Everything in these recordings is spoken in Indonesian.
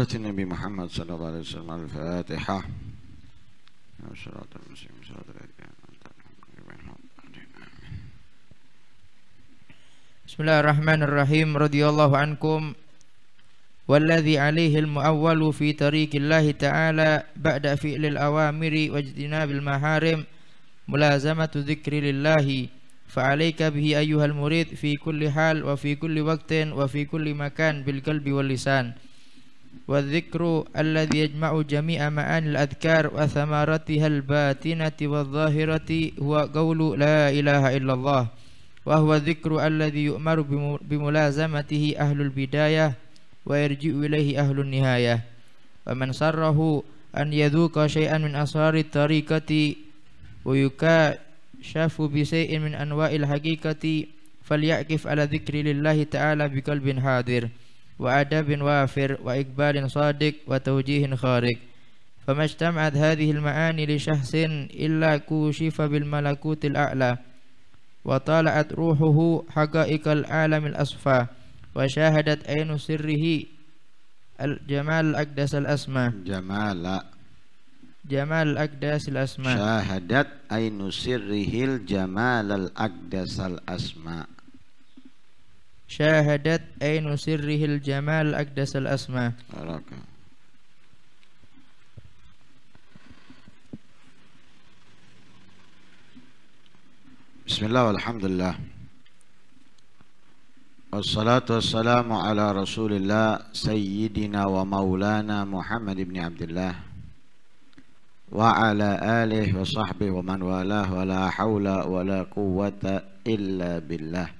حضرة النبي محمد صلى الله عليه وسلم الفاتحة صراط المسلم صراط بسم الله الرحمن الرحيم رضي الله عنكم والذي عليه المؤول في طريق الله تعالى بعد فعل الأوامر واجتناب المحارم ملازمة ذكر لله فعليك به أيها المريد في كل حال وفي كل وقت وفي كل مكان بالقلب واللسان والذكر الذي يجمع جميع معاني الأذكار وثمرتها الباتنة والظاهرة هو قول لا إله إلا الله وهو الذكر الذي يؤمر بملازمته أهل البداية ويرجع إليه أهل النهاية ومن سره أن يذوق شيئا من أسرار الطريقة ويكاشف بشيء من أنواع الحقيقة فليعكف على ذكر لله تعالى بقلب حاضر وأدب وافر وإقبال صادق وتوجيه خارق فما اجتمعت هذه المعاني لشخص إلا كوشف بالملكوت الأعلى وطالعت روحه حقائق العالم الأصفى وشاهدت عين سره الجمال الأقدس الأسمى جمال جمال الأقدس الأسماء شاهدت عين سره الجمال الأقدس الأسماء شاهدت أين سره الجمال أقدس الأسماء بسم الله والحمد لله والصلاة والسلام على رسول الله سيدنا ومولانا محمد بن عبد الله وعلى آله وصحبه ومن والاه ولا حول ولا قوة إلا بالله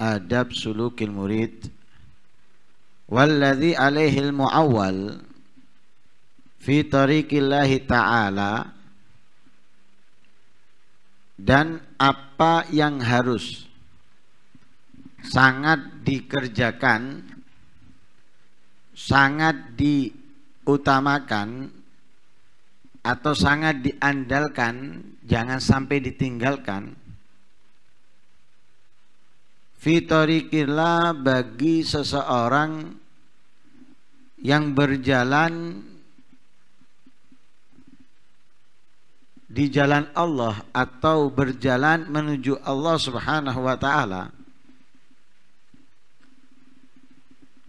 adab sulukil murid walladhi alaihil muawwal fi tariqillahi ta'ala dan apa yang harus sangat dikerjakan sangat diutamakan atau sangat diandalkan jangan sampai ditinggalkan Fitorikillah bagi seseorang yang berjalan di jalan Allah atau berjalan menuju Allah Subhanahu wa taala.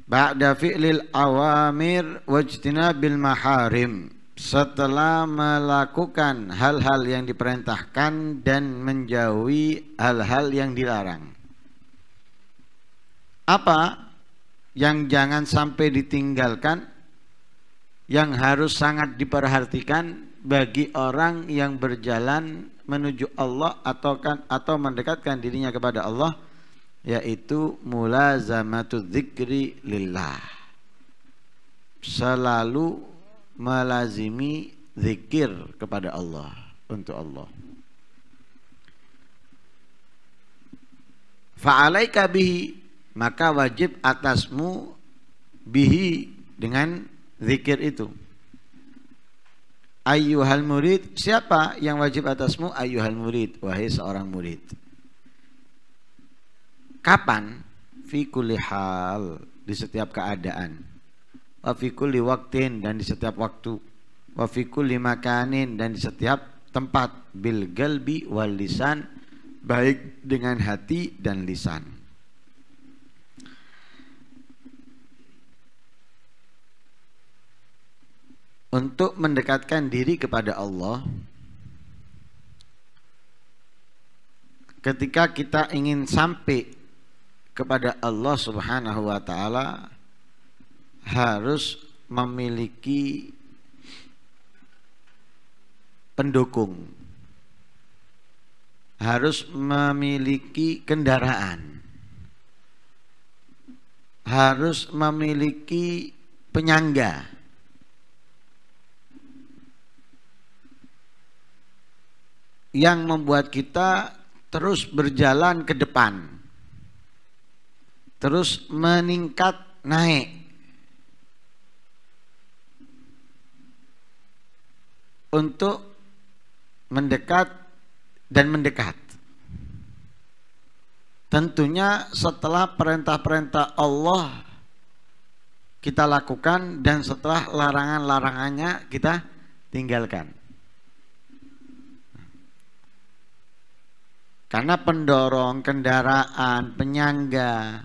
Ba'da fi'lil awamir wajtinabil maharim setelah melakukan hal-hal yang diperintahkan dan menjauhi hal-hal yang dilarang apa yang jangan sampai ditinggalkan yang harus sangat diperhatikan bagi orang yang berjalan menuju Allah atau kan atau mendekatkan dirinya kepada Allah yaitu mulazamatu dzikri lillah selalu melazimi zikir kepada Allah untuk Allah fa'alaika bihi maka wajib atasmu bihi dengan zikir itu. Ayyuhal murid, siapa yang wajib atasmu? Ayyuhal murid, wahai seorang murid. Kapan? Fi kulli hal, di setiap keadaan. Wa fi kulli waktin dan di setiap waktu. Wa fi kulli makanin dan di setiap tempat bil galbi wal lisan baik dengan hati dan lisan. untuk mendekatkan diri kepada Allah ketika kita ingin sampai kepada Allah Subhanahu wa taala harus memiliki pendukung harus memiliki kendaraan harus memiliki penyangga yang membuat kita terus berjalan ke depan. Terus meningkat naik. Untuk mendekat dan mendekat. Tentunya setelah perintah-perintah Allah kita lakukan dan setelah larangan-larangannya kita tinggalkan. Karena pendorong, kendaraan, penyangga.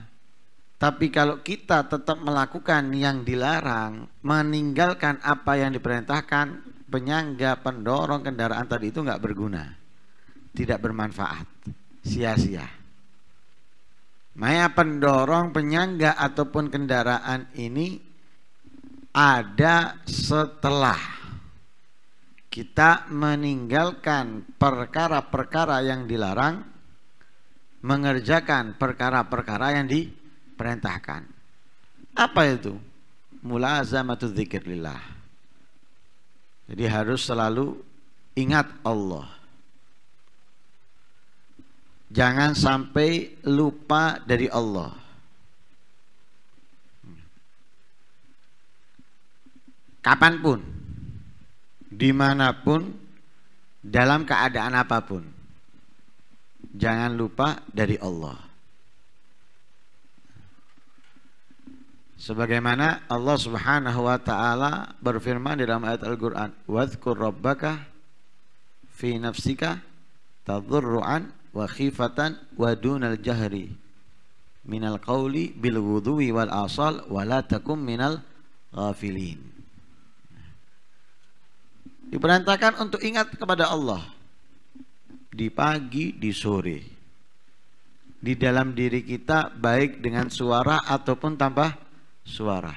Tapi kalau kita tetap melakukan yang dilarang, meninggalkan apa yang diperintahkan, penyangga, pendorong, kendaraan tadi itu nggak berguna. Tidak bermanfaat. Sia-sia. Maya pendorong penyangga ataupun kendaraan ini ada setelah kita meninggalkan perkara-perkara yang dilarang, mengerjakan perkara-perkara yang diperintahkan. Apa itu? Mulazamatu lillah. Jadi harus selalu ingat Allah. Jangan sampai lupa dari Allah. Kapanpun dimanapun, dalam keadaan apapun. Jangan lupa dari Allah. Sebagaimana Allah Subhanahu wa taala berfirman di dalam ayat Al-Qur'an, "Wadhkur rabbaka fi nafsika tadhurruan wa khifatan wa dunal jahri minal qawli bil wudhuwi wal asal wa la takum minal ghafilin." Diperintahkan untuk ingat kepada Allah di pagi, di sore. Di dalam diri kita baik dengan suara ataupun tanpa suara.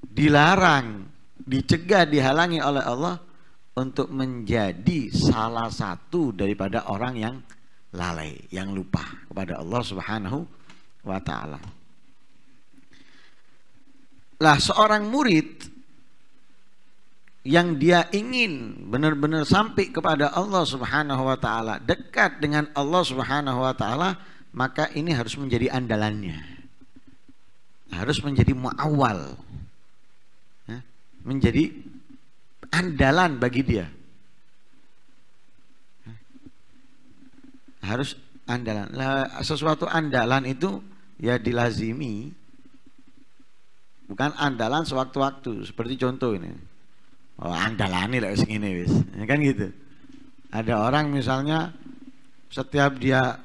Dilarang, dicegah, dihalangi oleh Allah untuk menjadi salah satu daripada orang yang lalai, yang lupa kepada Allah Subhanahu wa taala. Lah seorang murid yang dia ingin benar-benar sampai kepada Allah Subhanahu wa taala, dekat dengan Allah Subhanahu wa taala, maka ini harus menjadi andalannya. Harus menjadi muawal. Ya, menjadi andalan bagi dia. Ya. Harus andalan. sesuatu andalan itu ya dilazimi bukan andalan sewaktu-waktu seperti contoh ini oh, andalane lah sing ini wis ya kan gitu ada orang misalnya setiap dia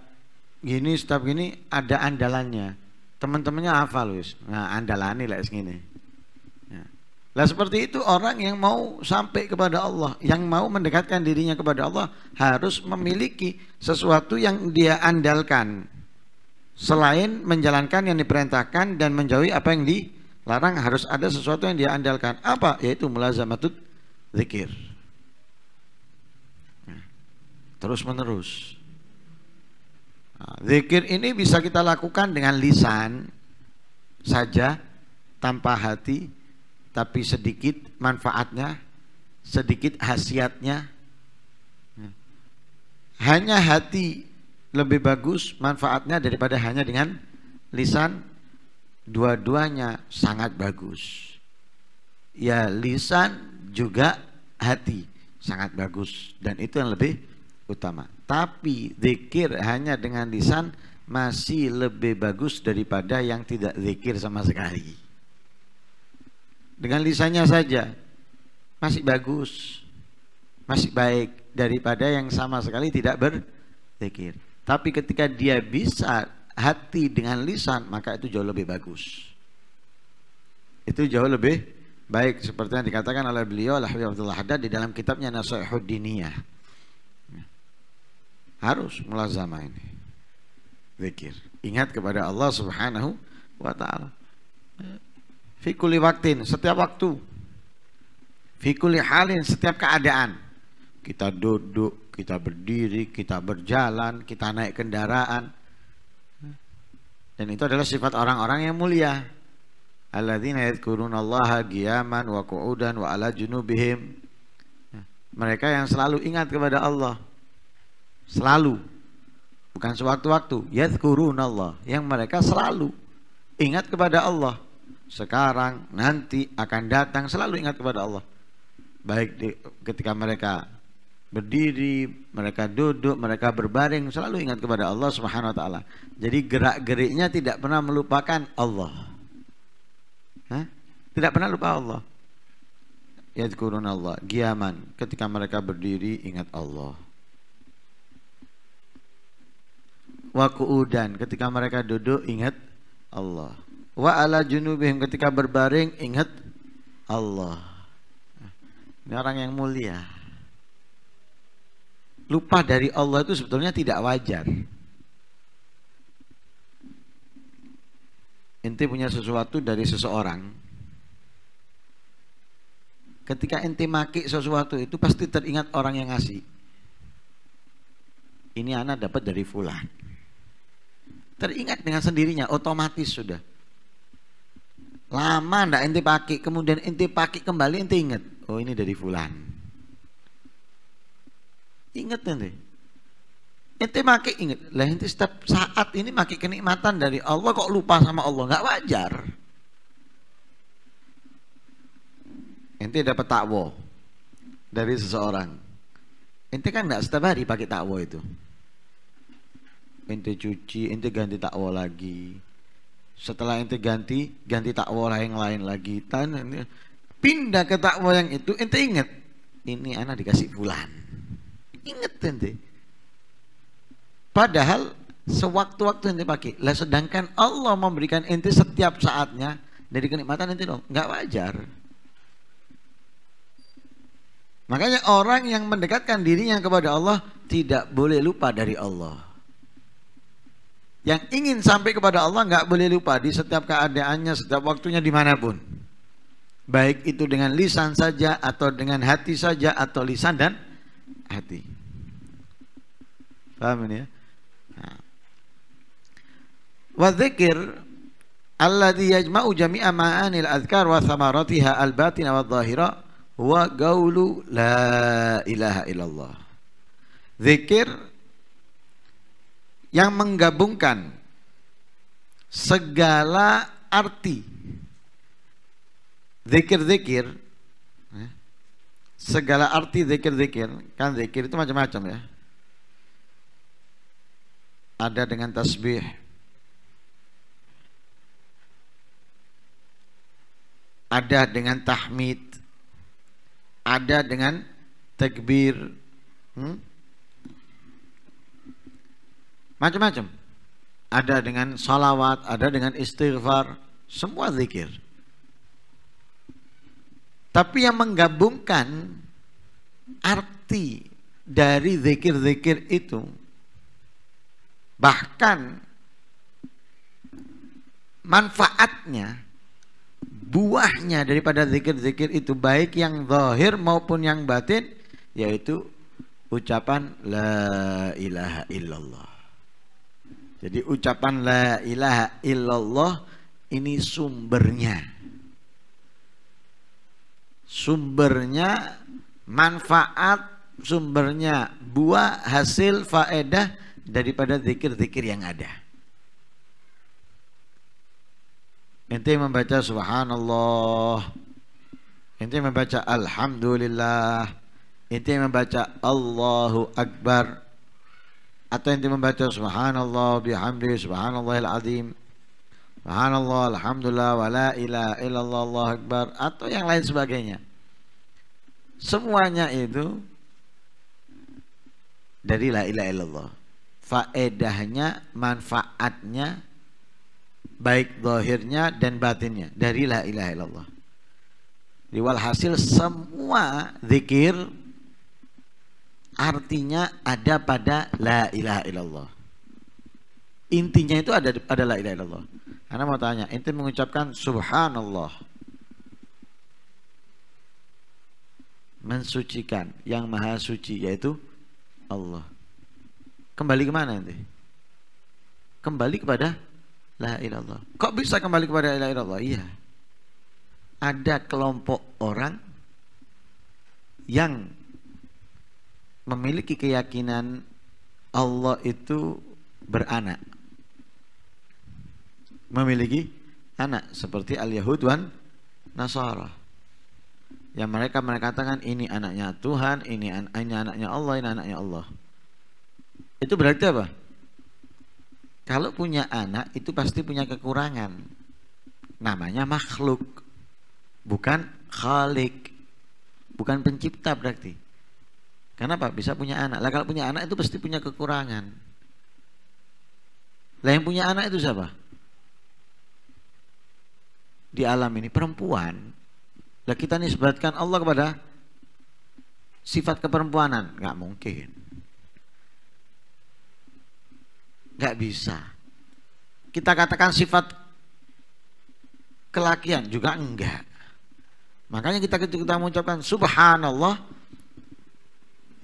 gini setiap gini ada andalannya teman-temannya hafal wis nah andalane lah sing ini ya. lah seperti itu orang yang mau sampai kepada Allah yang mau mendekatkan dirinya kepada Allah harus memiliki sesuatu yang dia andalkan selain menjalankan yang diperintahkan dan menjauhi apa yang di Larang harus ada sesuatu yang dia andalkan. Apa? Yaitu mulazamatut zikir. Ya. Terus menerus. Nah, zikir ini bisa kita lakukan dengan lisan saja tanpa hati tapi sedikit manfaatnya sedikit khasiatnya ya. hanya hati lebih bagus manfaatnya daripada hanya dengan lisan dua-duanya sangat bagus. Ya lisan juga hati sangat bagus dan itu yang lebih utama. Tapi zikir hanya dengan lisan masih lebih bagus daripada yang tidak zikir sama sekali. Dengan lisannya saja masih bagus, masih baik daripada yang sama sekali tidak berzikir. Tapi ketika dia bisa hati dengan lisan maka itu jauh lebih bagus itu jauh lebih baik seperti yang dikatakan oleh beliau lah, Haddad di dalam kitabnya Nasihud Diniyah harus mulazamah ini zikir ingat kepada Allah subhanahu wa ta'ala fikuli waktin setiap waktu fikuli halin setiap keadaan kita duduk kita berdiri kita berjalan kita naik kendaraan dan itu adalah sifat orang-orang yang mulia. Alladzina Allah, qiyaman wa qu'udan wa ala junubihim. Mereka yang selalu ingat kepada Allah. Selalu. Bukan sewaktu-waktu. Allah, Yang mereka selalu ingat kepada Allah. Sekarang, nanti, akan datang. Selalu ingat kepada Allah. Baik ketika mereka berdiri, mereka duduk, mereka berbaring selalu ingat kepada Allah Subhanahu wa taala. Jadi gerak-geriknya tidak pernah melupakan Allah. Hah? Tidak pernah lupa Allah. Yadkurun Allah, giaman ketika mereka berdiri ingat Allah. Wa kuudan ketika mereka duduk ingat Allah. Wa ala junubihim ketika berbaring ingat Allah. Ini orang yang mulia lupa dari Allah itu sebetulnya tidak wajar. Ente punya sesuatu dari seseorang. Ketika ente maki sesuatu itu pasti teringat orang yang ngasih. Ini anak dapat dari fulan. Teringat dengan sendirinya, otomatis sudah. Lama ndak ente pakai, kemudian ente pakai kembali ente ingat. Oh ini dari fulan Ingat nanti. Ente maki ingat. Lah ente setiap saat ini maki kenikmatan dari Allah kok lupa sama Allah. Gak wajar. Ente dapat takwa dari seseorang. Ente kan nggak setiap hari pakai takwa itu. Ente cuci, ente ganti takwa lagi. Setelah ente ganti, ganti takwa yang lain lagi. Tan, pindah ke takwa yang itu, ente ingat. Ini anak dikasih bulan inget nanti. Padahal sewaktu-waktu nanti pakai. Lah sedangkan Allah memberikan ente setiap saatnya dari kenikmatan ente dong. Nggak wajar. Makanya orang yang mendekatkan dirinya kepada Allah tidak boleh lupa dari Allah. Yang ingin sampai kepada Allah nggak boleh lupa di setiap keadaannya, setiap waktunya dimanapun. Baik itu dengan lisan saja atau dengan hati saja atau lisan dan hati. Paham ini ya? Nah. Wa dzikir alladhi yajma'u jami'a ma'anil azkar wa samaratiha al-batina wa dhahira wa gaulu la ilaha illallah. Zikir yang menggabungkan segala arti zikir-zikir segala arti zikir-zikir kan zikir itu macam-macam ya ada dengan tasbih ada dengan tahmid ada dengan takbir hmm? macam-macam ada dengan salawat ada dengan istighfar semua zikir tapi yang menggabungkan arti dari zikir-zikir itu bahkan manfaatnya buahnya daripada zikir-zikir itu baik yang zahir maupun yang batin yaitu ucapan la ilaha illallah jadi ucapan la ilaha illallah ini sumbernya sumbernya manfaat sumbernya buah hasil faedah daripada zikir-zikir yang ada ente membaca subhanallah ente membaca alhamdulillah ente membaca Allahu Akbar atau ente membaca subhanallah bihamdi subhanallahil azim Subhanallah, Alhamdulillah, wala ilaha illallah, Allah Akbar atau yang lain sebagainya. Semuanya itu dari la ilaha illallah. Faedahnya, manfaatnya baik dohirnya dan batinnya dari la ilaha illallah. Walhasil semua zikir artinya ada pada la ilaha illallah. Intinya itu ada pada la ilaha illallah. Karena mau tanya, ente mengucapkan subhanallah. Mensucikan yang maha suci yaitu Allah. Kembali kemana ente? Kembali kepada la ilallah. Kok bisa kembali kepada la ilallah? Iya. Ada kelompok orang yang memiliki keyakinan Allah itu beranak memiliki anak seperti al-Yahud wan Nasara. Yang mereka mereka katakan ini anaknya Tuhan, ini, an ini anaknya Allah, ini anaknya Allah. Itu berarti apa? Kalau punya anak itu pasti punya kekurangan. Namanya makhluk. Bukan khalik. Bukan pencipta berarti. Kenapa? Bisa punya anak. Lah kalau punya anak itu pasti punya kekurangan. Lah yang punya anak itu siapa? di alam ini perempuan lah kita nisbatkan Allah kepada sifat keperempuanan nggak mungkin nggak bisa kita katakan sifat kelakian juga enggak makanya kita ketika kita mengucapkan subhanallah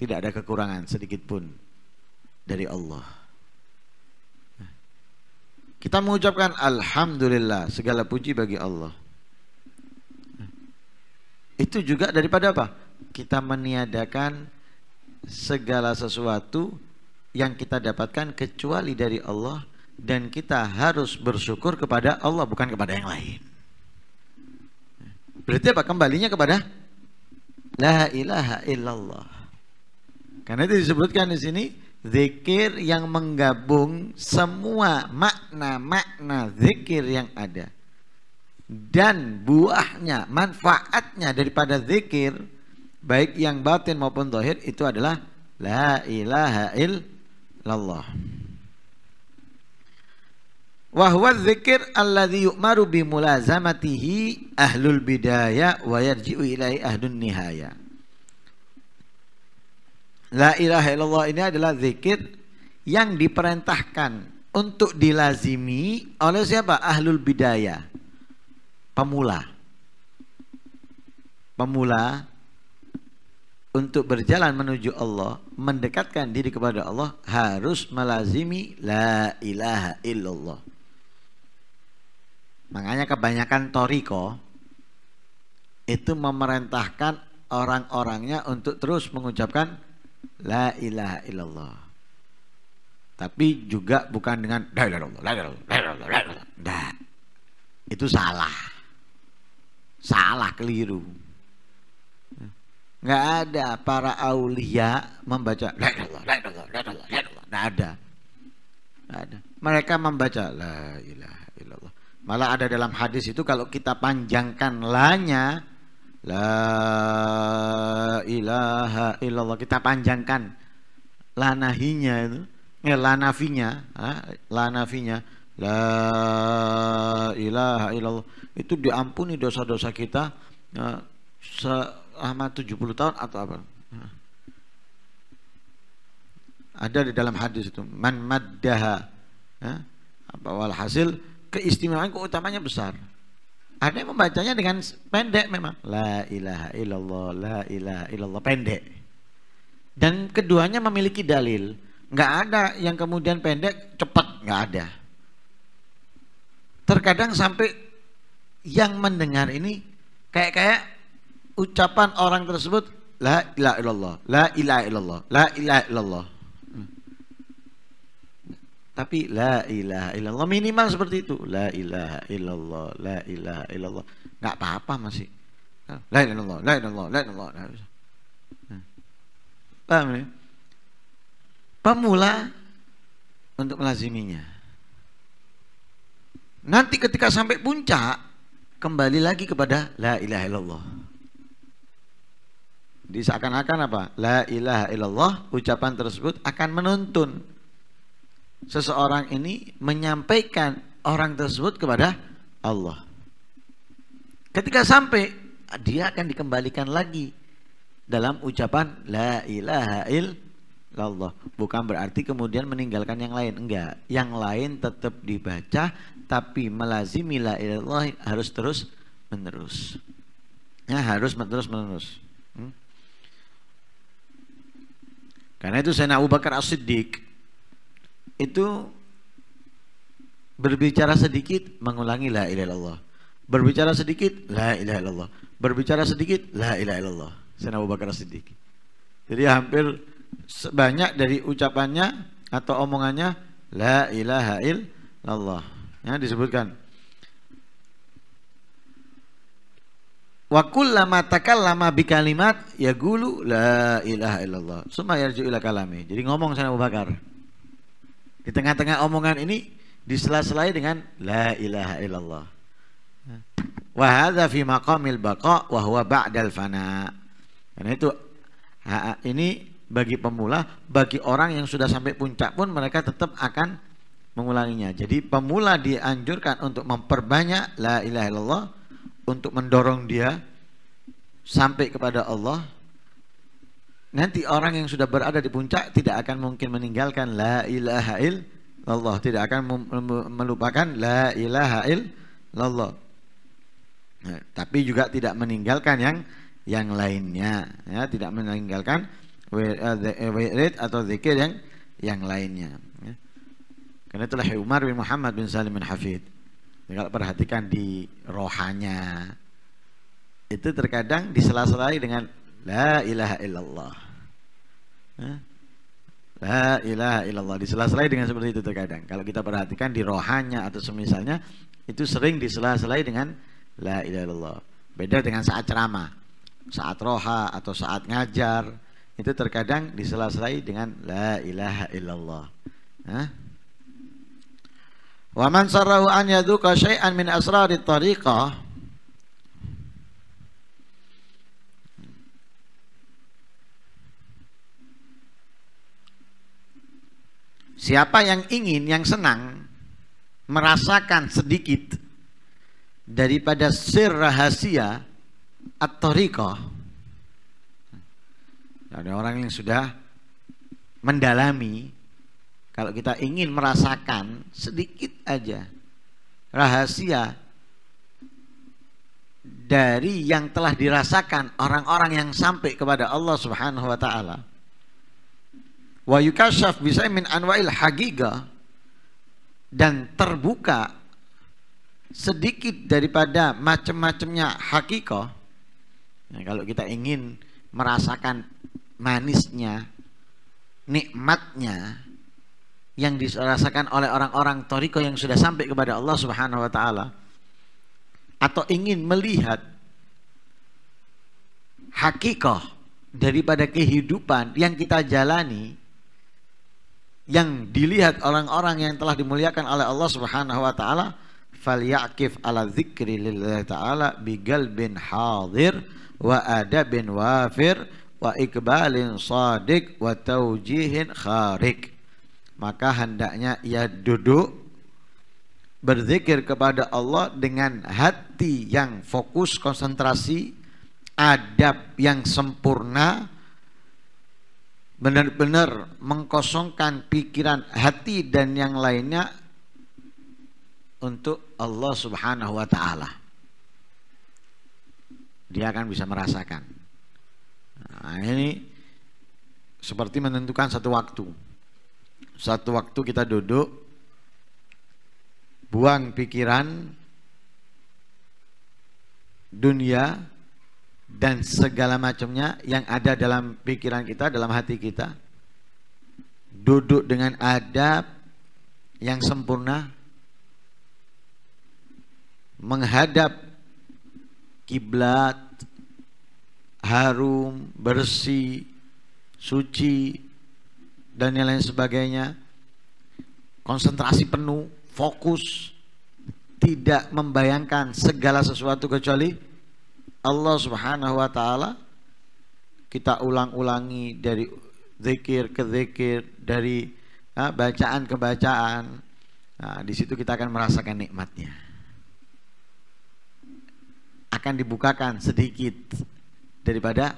tidak ada kekurangan sedikit pun dari Allah kita mengucapkan Alhamdulillah segala puji bagi Allah. Itu juga daripada apa? Kita meniadakan segala sesuatu yang kita dapatkan kecuali dari Allah dan kita harus bersyukur kepada Allah bukan kepada yang lain. Berarti apa? Kembalinya kepada La ilaha illallah. Karena itu disebutkan di sini zikir yang menggabung semua makna-makna zikir yang ada dan buahnya manfaatnya daripada zikir baik yang batin maupun zahir itu adalah la ilaha illallah wa huwa dzikir alladzi yu'maru bi mulazamatihi ahlul bidayah wa yarji'u ilaihi ahlun nihayah La ilaha illallah ini adalah zikir yang diperintahkan untuk dilazimi oleh siapa? Ahlul bidaya Pemula. Pemula untuk berjalan menuju Allah, mendekatkan diri kepada Allah harus melazimi la ilaha illallah. Makanya kebanyakan toriko itu memerintahkan orang-orangnya untuk terus mengucapkan la ilaha illallah. Tapi juga bukan dengan la ilaha illallah, la ilaha illallah, la ilaha illallah. Itu salah. Salah keliru. Nggak ada para aulia membaca la ilaha illallah, la ilaha illallah, Nggak ada. Nggak ada. Mereka membaca la ilaha illallah. Malah ada dalam hadis itu kalau kita panjangkan lanya La ilaha illallah kita panjangkan lanahinya itu eh, lanafinya ah, lanafinya la ilaha illallah itu diampuni dosa-dosa kita eh, selama 70 tahun atau apa ada di dalam hadis itu man maddaha eh, apa walhasil keistimewaan keutamanya besar ada yang membacanya dengan pendek memang. La ilaha illallah, la ilaha illallah. Pendek. Dan keduanya memiliki dalil. Nggak ada yang kemudian pendek, cepat. Nggak ada. Terkadang sampai yang mendengar ini kayak-kayak ucapan orang tersebut La ilaha illallah, la ilaha illallah, la ilaha illallah. Tapi la ilaha illallah minimal seperti itu. La ilaha illallah, la ilaha illallah. Enggak apa-apa masih. La ilaha illallah, la ilaha illallah, la ilaha illallah. Nah. Paham ya? Pemula untuk melaziminya. Nanti ketika sampai puncak kembali lagi kepada la ilaha illallah. disakan akan apa? La ilaha illallah ucapan tersebut akan menuntun seseorang ini menyampaikan orang tersebut kepada Allah. Ketika sampai, dia akan dikembalikan lagi dalam ucapan la ilaha illallah. Bukan berarti kemudian meninggalkan yang lain, enggak. Yang lain tetap dibaca tapi melazimi la ilallah harus terus menerus. Ya, harus terus menerus. Hmm? Karena itu saya Abu Bakar As-Siddiq itu berbicara sedikit mengulangi la ilaha illallah. Berbicara sedikit la ilaha illallah. Berbicara sedikit la ilaha illallah. Sayyidina Abu Bakar Siddiq. Jadi hampir sebanyak dari ucapannya atau omongannya la ilaha illallah. Ya disebutkan. Wa kullama takallama bi kalimat yaqulu la ilaha illallah. semua yarji'u ila kalami. Jadi ngomong Sayyidina Abu Bakar di tengah-tengah omongan ini disela sela dengan la ilaha illallah. Wa hadza fi maqamil baqa wa huwa ba'dal fana. Karena itu ini bagi pemula, bagi orang yang sudah sampai puncak pun mereka tetap akan mengulanginya. Jadi pemula dianjurkan untuk memperbanyak la ilaha illallah untuk mendorong dia sampai kepada Allah Nanti orang yang sudah berada di puncak tidak akan mungkin meninggalkan la ilaha illallah, tidak akan melupakan la ilaha illallah. Nah, tapi juga tidak meninggalkan yang yang lainnya, ya, tidak meninggalkan eh, eh, wirid atau zikir yang yang lainnya. Ya. Karena itulah Umar bin Muhammad bin Salim bin Hafid. Ya, perhatikan di rohannya, itu terkadang disela dengan La ilaha illallah. La ilaha illallah. Disela-selai dengan seperti itu terkadang. Kalau kita perhatikan di rohanya atau semisalnya, itu sering disela-selai dengan la ilaha illallah. Beda dengan saat ceramah. Saat roha atau saat ngajar, itu terkadang disela-selai dengan la ilaha illallah. Wa man sarrahu an yadhuka syai'an min asrari tariqah Siapa yang ingin, yang senang merasakan sedikit daripada sir rahasia atau riko. Ada orang yang sudah mendalami kalau kita ingin merasakan sedikit aja rahasia dari yang telah dirasakan orang-orang yang sampai kepada Allah Subhanahu wa taala wa yukashaf min anwa'il hagiga dan terbuka sedikit daripada macam-macamnya hakikoh nah, kalau kita ingin merasakan manisnya nikmatnya yang dirasakan oleh orang-orang toriko yang sudah sampai kepada Allah Subhanahu wa taala atau ingin melihat hakikoh daripada kehidupan yang kita jalani yang dilihat orang-orang yang telah dimuliakan oleh Allah Subhanahu wa taala falyakif ala dzikri lillahi taala bigalbin hadir wa adabin wafir wa ikbalin sadik wa taujihin kharik maka hendaknya ia duduk berzikir kepada Allah dengan hati yang fokus konsentrasi adab yang sempurna benar-benar mengkosongkan pikiran hati dan yang lainnya untuk Allah Subhanahu wa taala. Dia akan bisa merasakan. Nah, ini seperti menentukan satu waktu. Satu waktu kita duduk buang pikiran dunia dan segala macamnya yang ada dalam pikiran kita, dalam hati kita. Duduk dengan adab yang sempurna menghadap kiblat harum, bersih, suci dan yang lain sebagainya. Konsentrasi penuh, fokus, tidak membayangkan segala sesuatu kecuali Allah Subhanahu wa taala kita ulang-ulangi dari zikir ke zikir, dari ya, bacaan ke bacaan. Nah, di situ kita akan merasakan nikmatnya. Akan dibukakan sedikit daripada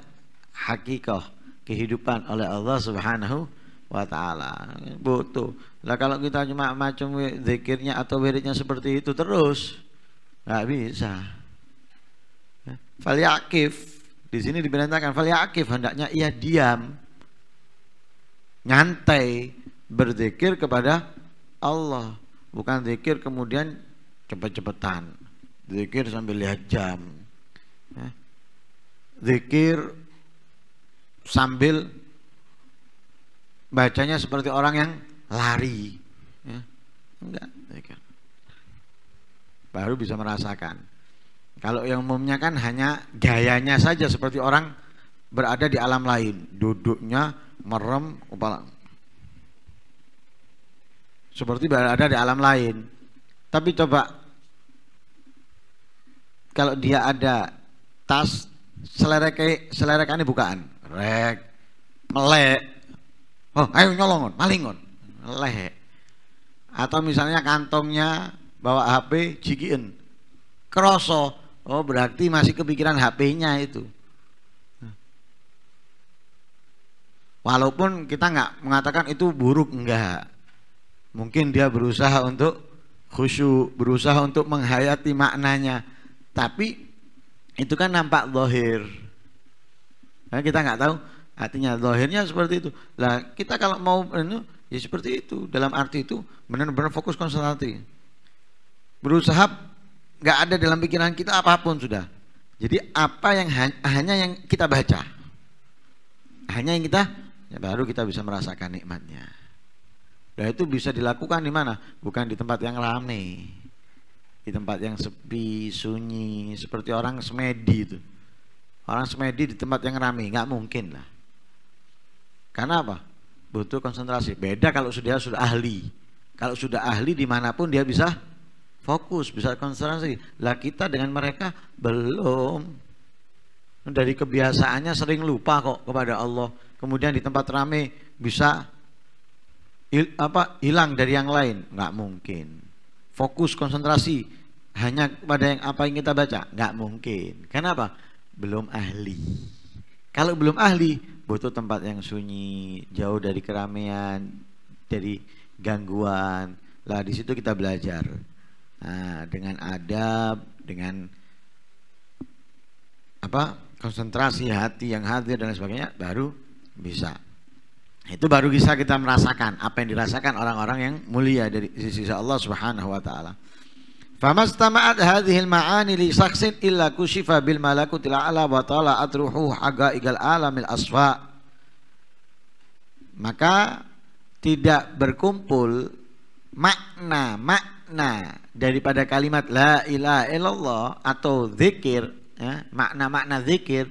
hakikoh kehidupan oleh Allah Subhanahu wa taala. Butuh. Lah kalau kita cuma macam zikirnya atau wiridnya seperti itu terus nggak bisa. Falyakif. Di sini diperintahkan falyakif hendaknya ia diam. Nyantai berzikir kepada Allah, bukan zikir kemudian cepat-cepatan. Zikir sambil lihat jam. Ya. Zikir sambil bacanya seperti orang yang lari. Ya. Enggak, baru bisa merasakan. Kalau yang umumnya kan hanya gayanya saja seperti orang berada di alam lain, duduknya merem kepala. Seperti berada di alam lain. Tapi coba kalau dia ada tas selerek selerekannya bukaan, rek, melek. Oh, ayo nyolongon, malingon, melek. Atau misalnya kantongnya bawa HP cikin. Kroso, Oh berarti masih kepikiran HP-nya itu. Walaupun kita nggak mengatakan itu buruk enggak. Mungkin dia berusaha untuk khusyuk, berusaha untuk menghayati maknanya. Tapi itu kan nampak lohir. Nah, kita nggak tahu artinya lohirnya seperti itu. Lah kita kalau mau itu anu, ya seperti itu. Dalam arti itu benar-benar fokus konsentrasi. Berusaha nggak ada dalam pikiran kita apapun sudah. Jadi apa yang hanya yang kita baca, hanya yang kita ya baru kita bisa merasakan nikmatnya. nah itu bisa dilakukan di mana? Bukan di tempat yang ramai, di tempat yang sepi, sunyi, seperti orang semedi itu. Orang semedi di tempat yang ramai nggak mungkin lah. Karena apa? Butuh konsentrasi. Beda kalau sudah sudah ahli. Kalau sudah ahli dimanapun dia bisa fokus, bisa konsentrasi. Lah kita dengan mereka belum. Dari kebiasaannya sering lupa kok kepada Allah. Kemudian di tempat ramai bisa il, apa hilang dari yang lain, nggak mungkin. Fokus konsentrasi hanya kepada yang apa yang kita baca, nggak mungkin. Kenapa? Belum ahli. Kalau belum ahli, butuh tempat yang sunyi, jauh dari keramaian, dari gangguan. Lah di situ kita belajar. Nah, dengan adab dengan apa konsentrasi hati yang hadir dan sebagainya baru bisa itu baru bisa kita merasakan apa yang dirasakan orang-orang yang mulia dari sisi Allah Subhanahu wa taala. Famastamaat hadhil ma'ani li saksin illa kushifa bil malakutil a'la wa ta'ala atruhu haqa'igal alamil asfa. Maka tidak berkumpul makna-makna daripada kalimat la ilaha illallah atau zikir ya, makna-makna zikir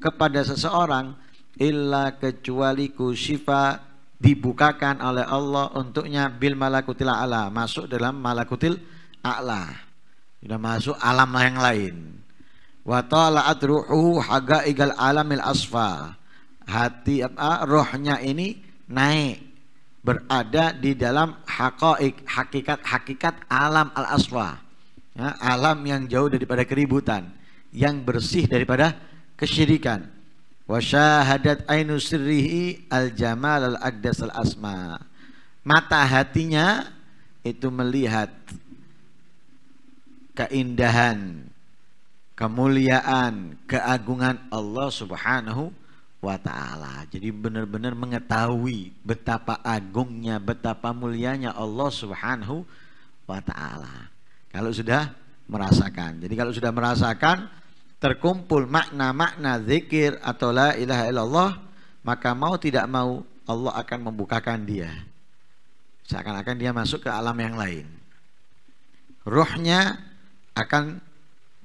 kepada seseorang illa kecuali kusyifa dibukakan oleh Allah untuknya bil malakutil a'la masuk dalam malakutil a'la sudah masuk alam yang lain wa tala'at ruhu hagaigal alamil asfa hati apa rohnya ini naik berada di dalam hakik hakikat-hakikat alam al-aswa ya, alam yang jauh daripada keributan yang bersih daripada kesyirikan wasyahadat ainu sirrihi al-jamal al-aqdas al-asma mata hatinya itu melihat keindahan kemuliaan keagungan Allah subhanahu wa ta'ala. Jadi benar-benar mengetahui betapa agungnya, betapa mulianya Allah subhanahu wa ta'ala. Kalau sudah merasakan. Jadi kalau sudah merasakan terkumpul makna-makna zikir atau la ilaha illallah maka mau tidak mau Allah akan membukakan dia. Seakan-akan dia masuk ke alam yang lain. Ruhnya akan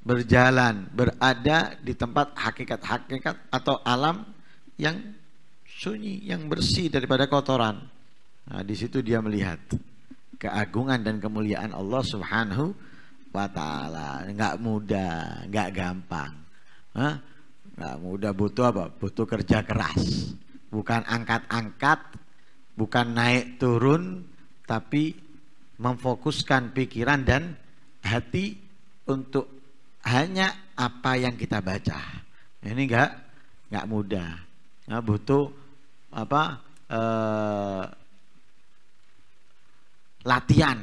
berjalan, berada di tempat hakikat-hakikat atau alam yang sunyi, yang bersih daripada kotoran. Nah, di situ dia melihat keagungan dan kemuliaan Allah Subhanahu wa taala. Enggak mudah, enggak gampang. Hah? Enggak mudah butuh apa? Butuh kerja keras. Bukan angkat-angkat, bukan naik turun, tapi memfokuskan pikiran dan hati untuk hanya apa yang kita baca. Ini enggak enggak mudah ya, butuh apa eh, latihan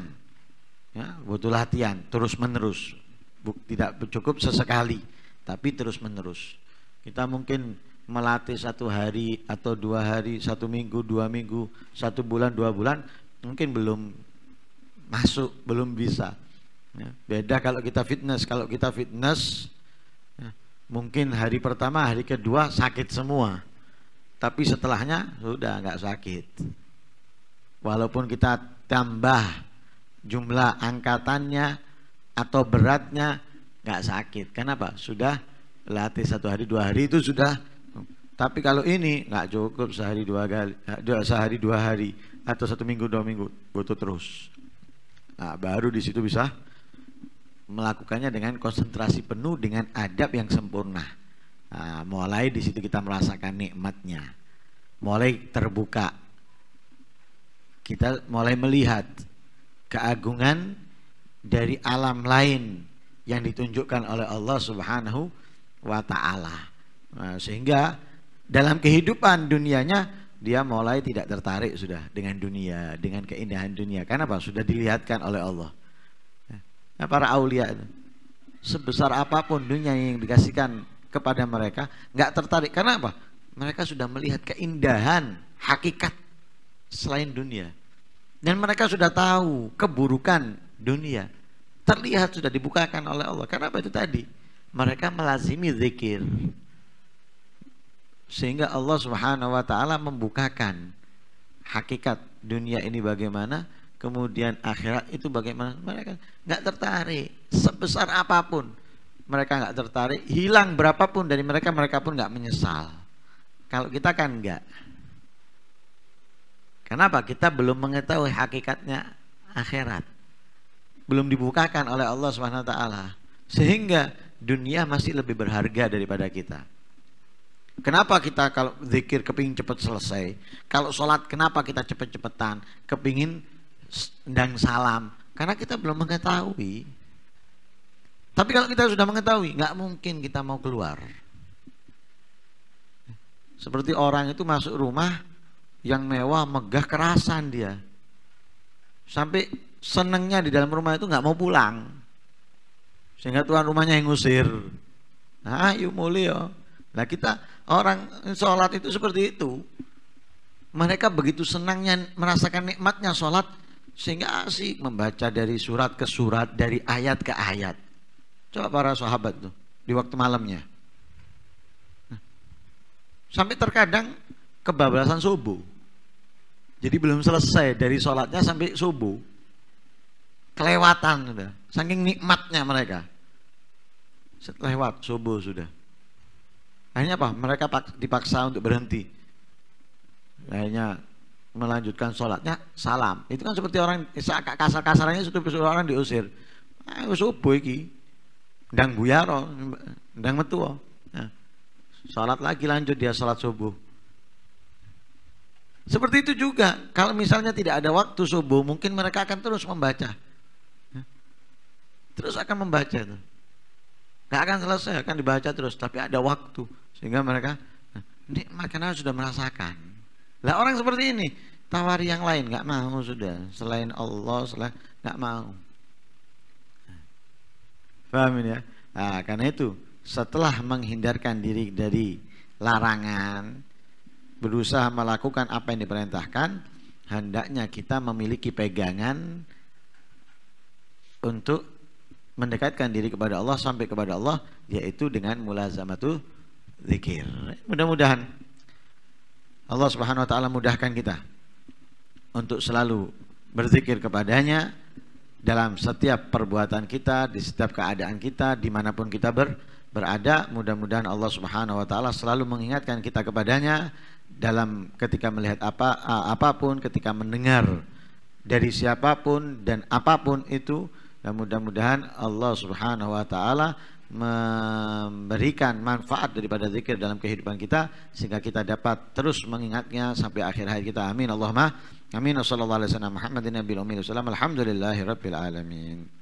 ya, butuh latihan terus menerus Buk, tidak cukup sesekali tapi terus menerus kita mungkin melatih satu hari atau dua hari satu minggu dua minggu satu bulan dua bulan mungkin belum masuk belum bisa ya, beda kalau kita fitness kalau kita fitness ya, mungkin hari pertama hari kedua sakit semua tapi setelahnya sudah nggak sakit. Walaupun kita tambah jumlah angkatannya atau beratnya nggak sakit. Kenapa? Sudah latih satu hari dua hari itu sudah. Tapi kalau ini nggak cukup sehari dua kali, dua, eh, sehari dua hari atau satu minggu dua minggu butuh terus. Nah, baru di situ bisa melakukannya dengan konsentrasi penuh dengan adab yang sempurna. Nah, mulai di situ kita merasakan nikmatnya. Mulai terbuka. Kita mulai melihat keagungan dari alam lain yang ditunjukkan oleh Allah Subhanahu wa taala. Nah, sehingga dalam kehidupan dunianya dia mulai tidak tertarik sudah dengan dunia, dengan keindahan dunia. Karena apa? Sudah dilihatkan oleh Allah. Nah, para aulia itu sebesar apapun dunia yang dikasihkan kepada mereka nggak tertarik karena apa mereka sudah melihat keindahan hakikat selain dunia dan mereka sudah tahu keburukan dunia terlihat sudah dibukakan oleh Allah karena apa itu tadi mereka melazimi zikir sehingga Allah Subhanahu wa taala membukakan hakikat dunia ini bagaimana kemudian akhirat itu bagaimana mereka nggak tertarik sebesar apapun mereka nggak tertarik, hilang berapapun dari mereka, mereka pun nggak menyesal. Kalau kita kan nggak. Kenapa? Kita belum mengetahui hakikatnya akhirat. Belum dibukakan oleh Allah SWT. Sehingga dunia masih lebih berharga daripada kita. Kenapa kita kalau zikir kepingin cepat selesai? Kalau sholat kenapa kita cepet-cepetan? Kepingin dan salam. Karena kita belum mengetahui tapi kalau kita sudah mengetahui, nggak mungkin kita mau keluar. Seperti orang itu masuk rumah yang mewah, megah, kerasan dia. Sampai senengnya di dalam rumah itu nggak mau pulang. Sehingga tuan rumahnya yang ngusir. Nah, yuk mulia. Nah kita orang sholat itu seperti itu. Mereka begitu senangnya merasakan nikmatnya sholat sehingga asik membaca dari surat ke surat, dari ayat ke ayat Coba para sahabat tuh di waktu malamnya. sampai terkadang kebablasan subuh. Jadi belum selesai dari sholatnya sampai subuh. Kelewatan sudah. Saking nikmatnya mereka. Lewat subuh sudah. Akhirnya apa? Mereka dipaksa untuk berhenti. Akhirnya melanjutkan sholatnya salam. Itu kan seperti orang kasar-kasarannya seperti orang diusir. Ayo subuh ini ndang buyaro, ndang metu. Nah, ya. salat lagi lanjut dia salat subuh. Seperti itu juga, kalau misalnya tidak ada waktu subuh, mungkin mereka akan terus membaca. Ya. Terus akan membaca itu. Gak akan selesai, akan dibaca terus, tapi ada waktu sehingga mereka ini makanya sudah merasakan. Lah orang seperti ini, tawari yang lain nggak mau sudah, selain Allah, selain nggak mau. Pahamin ya? Nah, karena itu setelah menghindarkan diri dari larangan, berusaha melakukan apa yang diperintahkan, hendaknya kita memiliki pegangan untuk mendekatkan diri kepada Allah sampai kepada Allah yaitu dengan mulazamatu zikir. Mudah-mudahan Allah Subhanahu wa taala mudahkan kita untuk selalu berzikir kepadanya dalam setiap perbuatan kita, di setiap keadaan kita, dimanapun kita ber, berada. Mudah-mudahan Allah Subhanahu Wa Taala selalu mengingatkan kita kepadanya dalam ketika melihat apa apapun, ketika mendengar dari siapapun dan apapun itu. Dan mudah-mudahan Allah Subhanahu Wa Taala memberikan manfaat daripada zikir dalam kehidupan kita sehingga kita dapat terus mengingatnya sampai akhir hayat kita. Amin. Allahumma آمين صلى الله عليه وسلم محمد النبي الأمي والسلام الحمد لله رب العالمين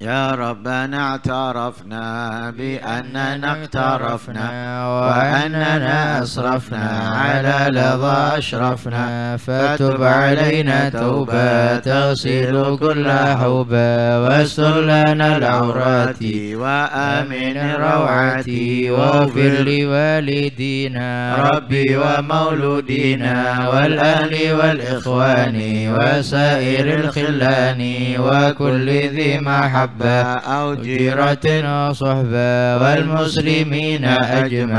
يا ربنا اعترفنا بأننا اقترفنا وأننا أسرفنا على لظى أشرفنا فتب علينا توبة تغسل كل حوبة واستر لنا العورات وآمن روعتي واغفر لوالدينا ربي ومولودينا والأهل والإخوان وسائر الخلان وكل ذي محبة محبة أو جيرة وصحبة صحبة والمسلمين أجمع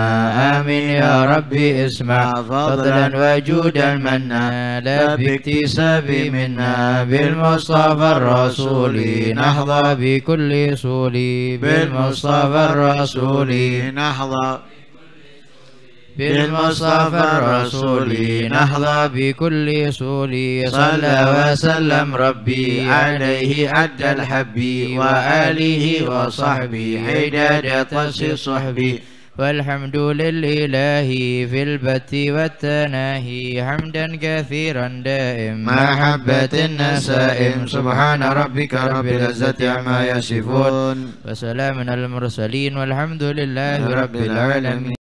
آمين يا ربي اسمع فضلا وجودا منا لا باكتساب منا بالمصطفى الرسول نحظى بكل صولي بالمصطفى الرسول نحظى بالمصطفى الرسول نحظى بكل سولي صلى وسلم ربي عليه عد الحب وآله وصحبي عداد طس صحبي والحمد لله في البت والتناهي حمدا كثيرا دائم محبة النسائم سبحان ربك رب العزة عما يصفون وسلام المرسلين والحمد لله رب العالمين